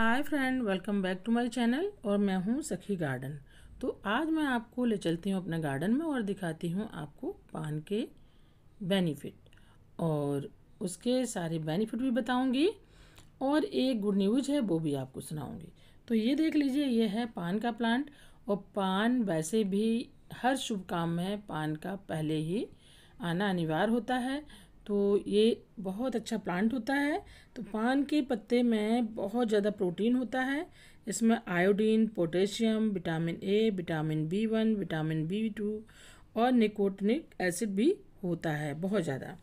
hi friend welcome back to my channel और मैं हूँ सखी गार्डन तो आज मैं आपको ले चलती हूँ अपने गार्डन में और दिखाती हूँ आपको पान के बेनिफिट और उसके सारे बेनिफिट भी बताऊँगी और एक गुड न्यूज है वो भी आपको सुनाऊँगी तो ये देख लीजिए ये है पान का प्लांट और पान वैसे भी हर शुभ काम में पान का पहले ही आना अनिवार्य होता है तो ये बहुत अच्छा प्लांट होता है तो पान के पत्ते में बहुत ज़्यादा प्रोटीन होता है इसमें iodine potassium vitamin A vitamin B one vitamin B two और निकोटनिक एसिड भी होता है बहुत ज़्यादा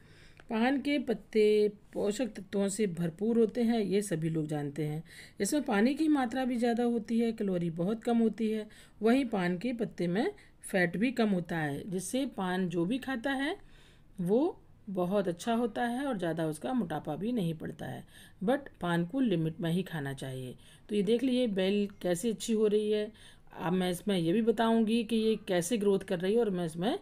पान के पत्ते पोषक तत्वों से भरपूर होते हैं ये सभी लोग जानते हैं इसमें पानी की मात्रा भी ज़्यादा होती है कैलोरी बहुत कम होती है वहीं पान के पत्ते में फैट भी कम होता है जिससे पान जो भी खाता है वो बहुत अच्छा होता है और ज़्यादा उसका मोटापा भी नहीं पड़ता है बट पान को लिमिट में ही खाना चाहिए तो ये देख लीजिए बेल कैसे अच्छी हो रही है अब मैं इसमें यह भी बताऊंगी कि ये कैसे ग्रोथ कर रही है और मैं इसमें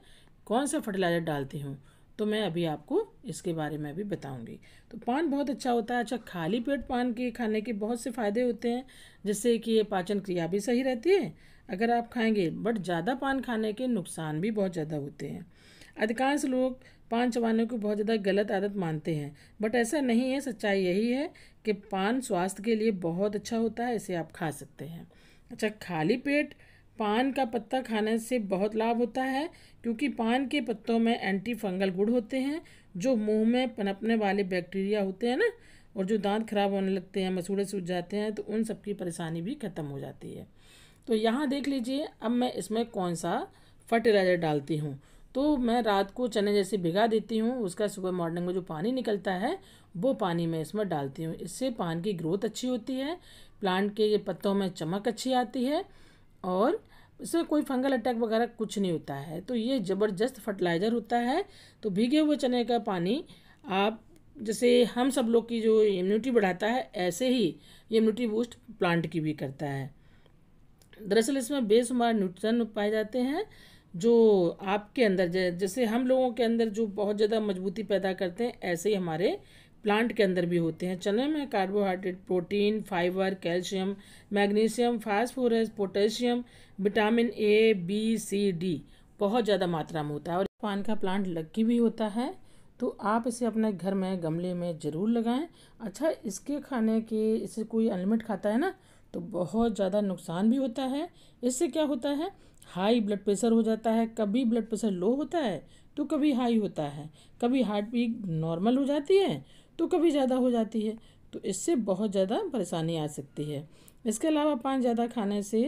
कौन सा फर्टिलाइज़र डालती हूँ तो मैं अभी आपको इसके बारे में भी बताऊँगी तो पान बहुत अच्छा होता है अच्छा खाली पेट पान के खाने के बहुत से फ़ायदे होते हैं जिससे कि ये पाचन क्रिया भी सही रहती है अगर आप खाएंगे बट ज़्यादा पान खाने के नुकसान भी बहुत ज़्यादा होते हैं अधिकांश लोग पान चबाने को बहुत ज़्यादा गलत आदत मानते हैं बट ऐसा नहीं है सच्चाई यही है कि पान स्वास्थ्य के लिए बहुत अच्छा होता है इसे आप खा सकते हैं अच्छा खाली पेट पान का पत्ता खाने से बहुत लाभ होता है क्योंकि पान के पत्तों में एंटी फंगल गुड़ होते हैं जो मुंह में पनपने वाले बैक्टीरिया होते हैं ना और जो दांत खराब होने लगते हैं मसूड़े सूझ जाते हैं तो उन सब की परेशानी भी ख़त्म हो जाती है तो यहाँ देख लीजिए अब मैं इसमें कौन सा फर्टिलाइज़र डालती हूँ तो मैं रात को चने जैसे भिगा देती हूँ उसका सुबह मॉर्निंग में जो पानी निकलता है वो पानी मैं इसमें डालती हूँ इससे पान की ग्रोथ अच्छी होती है प्लांट के पत्तों में चमक अच्छी आती है और इसमें कोई फंगल अटैक वगैरह कुछ नहीं होता है तो ये ज़बरदस्त फर्टिलाइज़र होता है तो भीगे हुए चने का पानी आप जैसे हम सब लोग की जो इम्यूनिटी बढ़ाता है ऐसे ही ये इम्यूनिटी बूस्ट प्लांट की भी करता है दरअसल इसमें बेशुमार न्यूट्रन पाए जाते हैं जो आपके अंदर जैसे हम लोगों के अंदर जो बहुत ज़्यादा मजबूती पैदा करते हैं ऐसे ही हमारे प्लांट के अंदर भी होते हैं चने में carbohydrate protein fibre calcium magnesium phosphorus potassium vitamin A B C D बहुत ज़्यादा मात्रा में होता है और पान का प्लांट लक्की भी होता है तो आप इसे अपने घर में गमले में ज़रूर लगाएं अच्छा इसके खाने के इसे कोई अनलिमिट खाता है ना तो बहुत ज़्यादा नुकसान भी होता है इससे क्या होता है हाई ब्लड प्रेशर हो जाता है कभी ब्लड प्रेशर लो होता है तो कभी हाई होता है कभी हार्ट बीट नॉर्मल हो जाती है तो कभी ज़्यादा हो जाती है तो इससे बहुत ज़्यादा परेशानी आ सकती है इसके अलावा पान ज़्यादा खाने से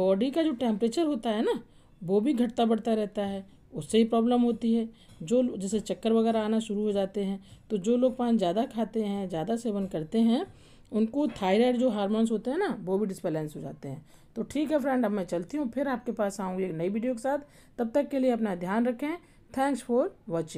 बॉडी का जो टेम्परेचर होता है ना वो भी घटता बढ़ता रहता है उससे ही प्रॉब्लम होती है जो जैसे चक्कर वगैरह आना शुरू हो जाते हैं तो जो लोग पान ज़्यादा खाते हैं ज़्यादा सेवन करते हैं उनको थायराइड जो हार्मोन्स होते हैं ना वो भी डिसबैलेंस हो जाते हैं तो ठीक है फ्रेंड अब मैं चलती हूँ फिर आपके पास आऊँगी एक नई वीडियो के साथ तब तक के लिए अपना ध्यान रखें थैंक्स फॉर वॉचिंग